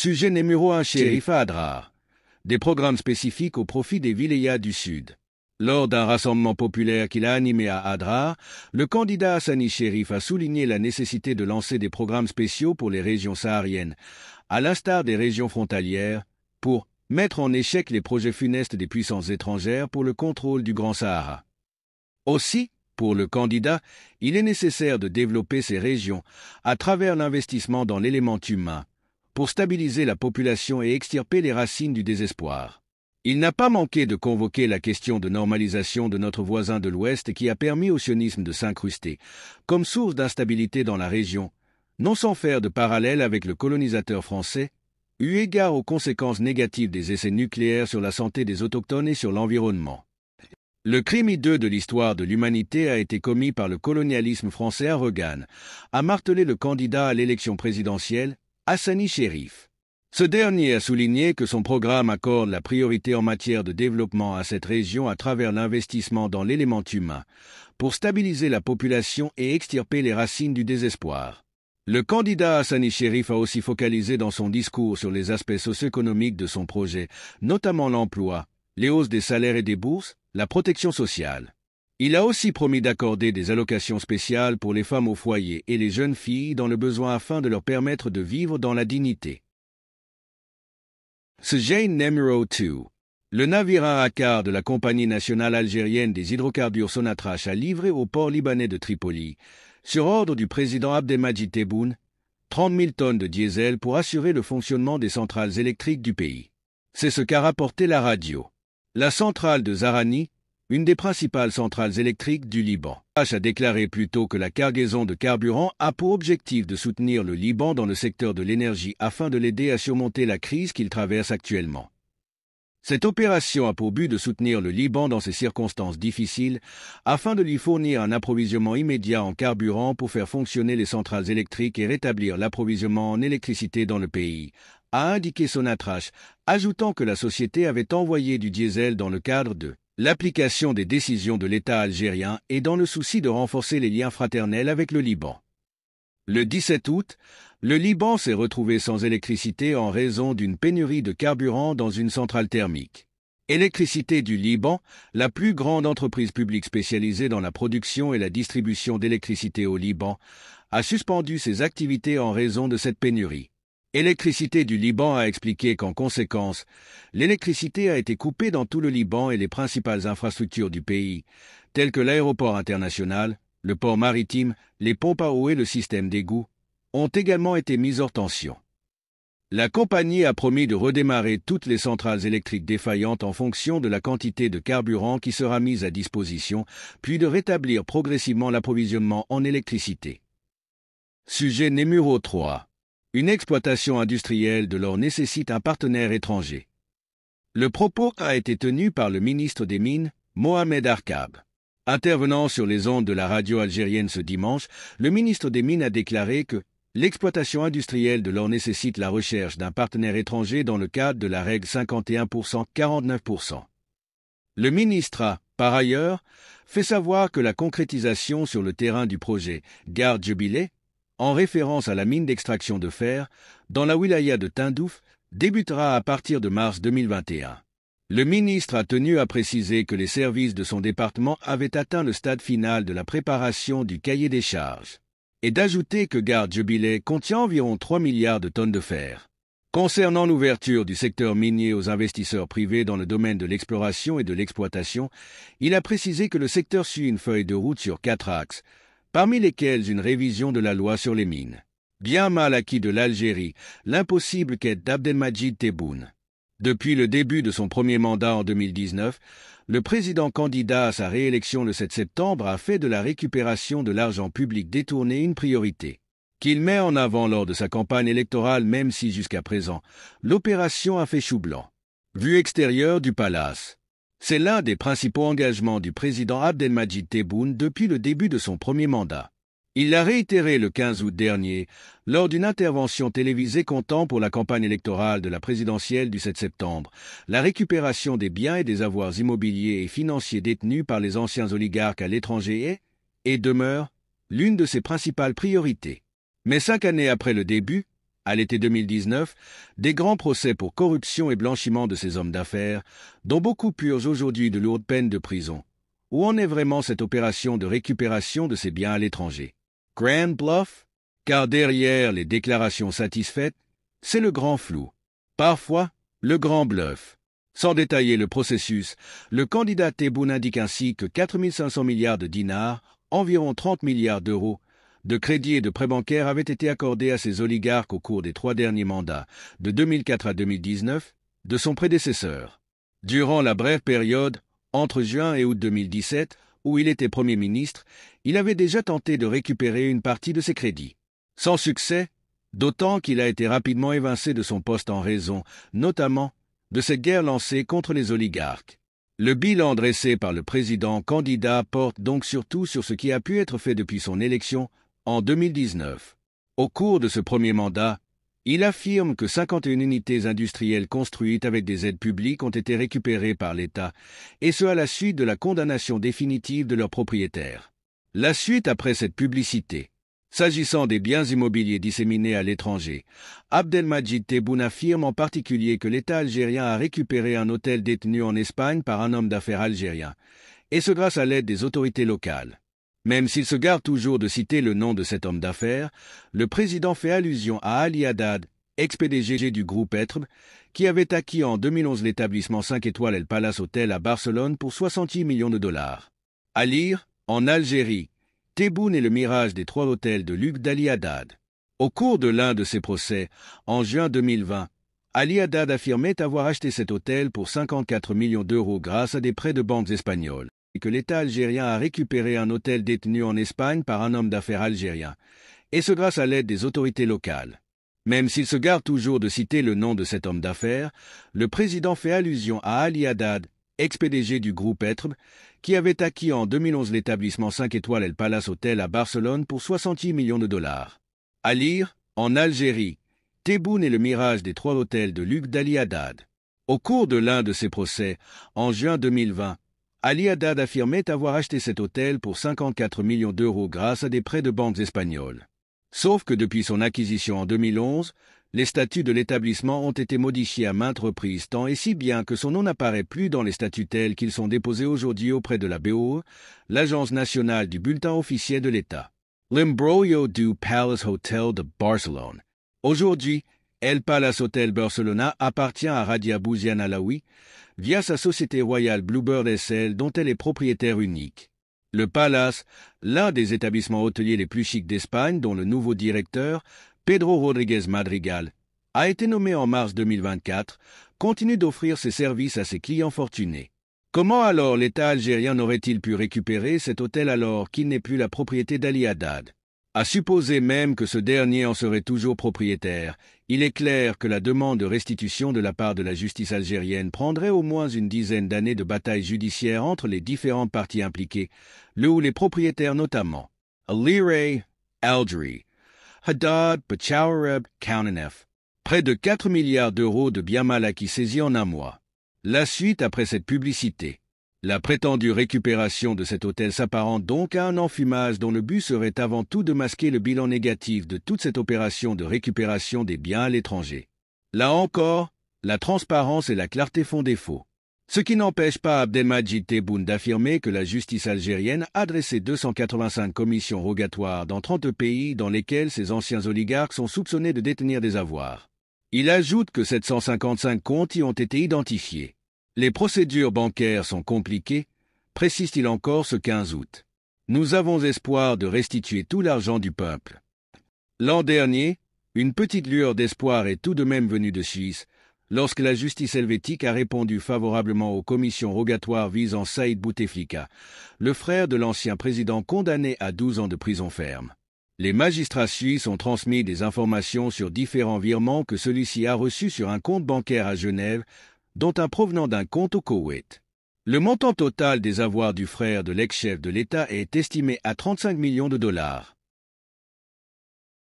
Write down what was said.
Sujet numéro 1 Shérif Adrar. Des programmes spécifiques au profit des vilayas du Sud. Lors d'un rassemblement populaire qu'il a animé à Adrar, le candidat Hassani Shérif a souligné la nécessité de lancer des programmes spéciaux pour les régions sahariennes, à l'instar des régions frontalières, pour mettre en échec les projets funestes des puissances étrangères pour le contrôle du Grand Sahara. Aussi, pour le candidat, il est nécessaire de développer ces régions à travers l'investissement dans l'élément humain, pour stabiliser la population et extirper les racines du désespoir. Il n'a pas manqué de convoquer la question de normalisation de notre voisin de l'Ouest qui a permis au sionisme de s'incruster, comme source d'instabilité dans la région, non sans faire de parallèle avec le colonisateur français, eu égard aux conséquences négatives des essais nucléaires sur la santé des autochtones et sur l'environnement. Le crime hideux de l'histoire de l'humanité a été commis par le colonialisme français à Reagan, a martelé le candidat à l'élection présidentielle, Hassani Sherif. Ce dernier a souligné que son programme accorde la priorité en matière de développement à cette région à travers l'investissement dans l'élément humain, pour stabiliser la population et extirper les racines du désespoir. Le candidat Hassani Sherif a aussi focalisé dans son discours sur les aspects socio-économiques de son projet, notamment l'emploi, les hausses des salaires et des bourses, la protection sociale. Il a aussi promis d'accorder des allocations spéciales pour les femmes au foyer et les jeunes filles dans le besoin afin de leur permettre de vivre dans la dignité. Ce Jane Nemiro 2 Le navire à Akar de la Compagnie nationale algérienne des hydrocarbures Sonatrach a livré au port libanais de Tripoli, sur ordre du président Abdelmajid Tebboune, 30 000 tonnes de diesel pour assurer le fonctionnement des centrales électriques du pays. C'est ce qu'a rapporté la radio. La centrale de Zarani, une des principales centrales électriques du Liban. H a déclaré plus tôt que la cargaison de carburant a pour objectif de soutenir le Liban dans le secteur de l'énergie afin de l'aider à surmonter la crise qu'il traverse actuellement. Cette opération a pour but de soutenir le Liban dans ces circonstances difficiles afin de lui fournir un approvisionnement immédiat en carburant pour faire fonctionner les centrales électriques et rétablir l'approvisionnement en électricité dans le pays, a indiqué Sonatrach, ajoutant que la société avait envoyé du diesel dans le cadre de l'application des décisions de l'État algérien est dans le souci de renforcer les liens fraternels avec le Liban. Le 17 août, le Liban s'est retrouvé sans électricité en raison d'une pénurie de carburant dans une centrale thermique. Électricité du Liban, la plus grande entreprise publique spécialisée dans la production et la distribution d'électricité au Liban, a suspendu ses activités en raison de cette pénurie. Électricité du Liban a expliqué qu'en conséquence, l'électricité a été coupée dans tout le Liban et les principales infrastructures du pays, telles que l'aéroport international, le port maritime, les pompes à eau et le système d'égout, ont également été mises hors tension. La compagnie a promis de redémarrer toutes les centrales électriques défaillantes en fonction de la quantité de carburant qui sera mise à disposition, puis de rétablir progressivement l'approvisionnement en électricité. Sujet numéro 3. Une exploitation industrielle de l'or nécessite un partenaire étranger. Le propos a été tenu par le ministre des Mines, Mohamed Arkab. Intervenant sur les ondes de la radio algérienne ce dimanche, le ministre des Mines a déclaré que l'exploitation industrielle de l'or nécessite la recherche d'un partenaire étranger dans le cadre de la règle 51%-49%. Le ministre a, par ailleurs, fait savoir que la concrétisation sur le terrain du projet Garde Jubilé en référence à la mine d'extraction de fer, dans la wilaya de Tindouf, débutera à partir de mars 2021. Le ministre a tenu à préciser que les services de son département avaient atteint le stade final de la préparation du cahier des charges, et d'ajouter que Garde Jubilé contient environ 3 milliards de tonnes de fer. Concernant l'ouverture du secteur minier aux investisseurs privés dans le domaine de l'exploration et de l'exploitation, il a précisé que le secteur suit une feuille de route sur quatre axes, parmi lesquels une révision de la loi sur les mines. Bien mal acquis de l'Algérie, l'impossible quête d'Abdelmajid Tebboune. Depuis le début de son premier mandat en 2019, le président candidat à sa réélection le 7 septembre a fait de la récupération de l'argent public détourné une priorité, qu'il met en avant lors de sa campagne électorale même si jusqu'à présent, l'opération a fait chou blanc. Vue extérieure du palace. C'est l'un des principaux engagements du président Abdelmajid Tebboune depuis le début de son premier mandat. Il l'a réitéré le 15 août dernier lors d'une intervention télévisée comptant pour la campagne électorale de la présidentielle du 7 septembre la récupération des biens et des avoirs immobiliers et financiers détenus par les anciens oligarques à l'étranger est, et demeure, l'une de ses principales priorités. Mais cinq années après le début, à l'été 2019, des grands procès pour corruption et blanchiment de ces hommes d'affaires, dont beaucoup purent aujourd'hui de lourdes peines de prison. Où en est vraiment cette opération de récupération de ces biens à l'étranger Grand bluff Car derrière les déclarations satisfaites, c'est le grand flou. Parfois, le grand bluff. Sans détailler le processus, le candidat Tebboune indique ainsi que 4500 milliards de dinars, environ 30 milliards d'euros, de crédits et de prêts bancaires avaient été accordés à ces oligarques au cours des trois derniers mandats, de 2004 à 2019, de son prédécesseur. Durant la brève période, entre juin et août 2017, où il était Premier ministre, il avait déjà tenté de récupérer une partie de ses crédits. Sans succès, d'autant qu'il a été rapidement évincé de son poste en raison, notamment, de cette guerre lancée contre les oligarques. Le bilan dressé par le président candidat porte donc surtout sur ce qui a pu être fait depuis son élection en 2019. Au cours de ce premier mandat, il affirme que 51 unités industrielles construites avec des aides publiques ont été récupérées par l'État, et ce à la suite de la condamnation définitive de leurs propriétaires. La suite après cette publicité. S'agissant des biens immobiliers disséminés à l'étranger, Abdelmajid Tebboune affirme en particulier que l'État algérien a récupéré un hôtel détenu en Espagne par un homme d'affaires algérien, et ce grâce à l'aide des autorités locales. Même s'il se garde toujours de citer le nom de cet homme d'affaires, le président fait allusion à Ali Haddad, ex-PDG du groupe Etreb, qui avait acquis en 2011 l'établissement 5 étoiles El Palace Hotel à Barcelone pour 68 millions de dollars. À lire, en Algérie, Tebboune est le mirage des trois hôtels de Luc d'Ali Haddad. Au cours de l'un de ses procès, en juin 2020, Ali Haddad affirmait avoir acheté cet hôtel pour 54 millions d'euros grâce à des prêts de banques espagnoles que l'État algérien a récupéré un hôtel détenu en Espagne par un homme d'affaires algérien, et ce grâce à l'aide des autorités locales. Même s'il se garde toujours de citer le nom de cet homme d'affaires, le président fait allusion à Ali Haddad, ex-PDG du groupe Etreb, qui avait acquis en 2011 l'établissement 5 étoiles El Palace Hotel à Barcelone pour 68 millions de dollars. À lire, en Algérie, Tebboune est le mirage des trois hôtels de Luc Dali Haddad. Au cours de l'un de ses procès, en juin 2020, Ali Haddad affirmait avoir acheté cet hôtel pour 54 millions d'euros grâce à des prêts de banques espagnoles. Sauf que depuis son acquisition en 2011, les statuts de l'établissement ont été modifiés à maintes reprises tant et si bien que son nom n'apparaît plus dans les statuts tels qu'ils sont déposés aujourd'hui auprès de la BOE, l'Agence nationale du bulletin officiel de l'État. L'Embroyo du Palace Hotel de Barcelone. Aujourd'hui, El Palace Hotel Barcelona appartient à Radia Bouzian Alaoui via sa société royale Bluebird SL dont elle est propriétaire unique. Le Palace, l'un des établissements hôteliers les plus chics d'Espagne dont le nouveau directeur, Pedro Rodriguez Madrigal, a été nommé en mars 2024, continue d'offrir ses services à ses clients fortunés. Comment alors l'État algérien aurait il pu récupérer cet hôtel alors qu'il n'est plus la propriété d'Ali Haddad à supposer même que ce dernier en serait toujours propriétaire, il est clair que la demande de restitution de la part de la justice algérienne prendrait au moins une dizaine d'années de bataille judiciaire entre les différents parties impliquées, le ou les propriétaires notamment. Alire, Algerie, Haddad, Peshawar, Kaunenef, Près de 4 milliards d'euros de biens mal acquis saisis en un mois. La suite après cette publicité. La prétendue récupération de cet hôtel s'apparente donc à un enfumage dont le but serait avant tout de masquer le bilan négatif de toute cette opération de récupération des biens à l'étranger. Là encore, la transparence et la clarté font défaut. Ce qui n'empêche pas Abdelmajid Tebboune d'affirmer que la justice algérienne a dressé 285 commissions rogatoires dans 30 pays dans lesquels ces anciens oligarques sont soupçonnés de détenir des avoirs. Il ajoute que 755 comptes y ont été identifiés. Les procédures bancaires sont compliquées, précise-t-il encore ce 15 août. Nous avons espoir de restituer tout l'argent du peuple. L'an dernier, une petite lueur d'espoir est tout de même venue de Suisse, lorsque la justice helvétique a répondu favorablement aux commissions rogatoires visant Saïd Bouteflika, le frère de l'ancien président condamné à 12 ans de prison ferme. Les magistrats suisses ont transmis des informations sur différents virements que celui-ci a reçus sur un compte bancaire à Genève, dont un provenant d'un compte au Koweït. Le montant total des avoirs du frère de l'ex-chef de l'État est estimé à 35 millions de dollars.